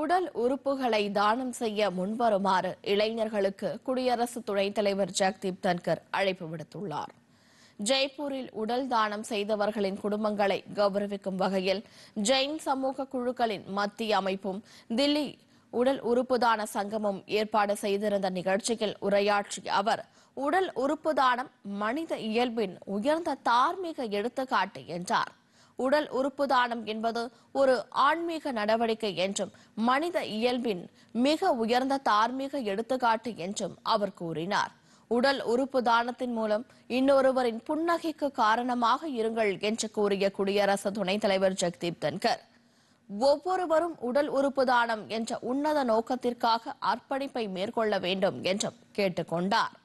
உடல் உறுப்புகளை தானம் செய்ய முன்வருமாறு இளைஞர்களுக்கு குடியரசு துணைத் தலைவர் ஜெக்தீப் தன்கர் அழைப்பு விடுத்துள்ளார் ஜெய்ப்பூரில் உடல் தானம் செய்தவர்களின் குடும்பங்களை கௌரவிக்கும் வகையில் ஜெயின் சமூக குழுக்களின் மத்திய அமைப்பும் தில்லி உடல் உறுப்பு தான சங்கமும் ஏற்பாடு செய்திருந்த நிகழ்ச்சியில் உரையாற்றிய அவர் உடல் உறுப்பு தானம் மனித இயல்பின் உயர்ந்த தார்மீக எடுத்துக்காட்டு என்றார் உடல் உறுப்புதானம் தானம் என்பது ஒரு ஆன்மீக நடவடிக்கை என்றும் மனித இயல்பின் மிக உயர்ந்த தார்மீக எடுத்துக்காட்டு என்றும் அவர் கூறினார் உடல் உறுப்பு தானத்தின் மூலம் இன்னொருவரின் புன்னகைக்கு காரணமாக இருங்கள் என்று கூறிய குடியரசு துணைத் தலைவர் ஜெக்தீப் தன்கர் ஒவ்வொருவரும் உடல் உறுப்பு தானம் என்ற உன்னத நோக்கத்திற்காக அர்ப்பணிப்பை மேற்கொள்ள வேண்டும் என்றும் கேட்டுக்கொண்டார்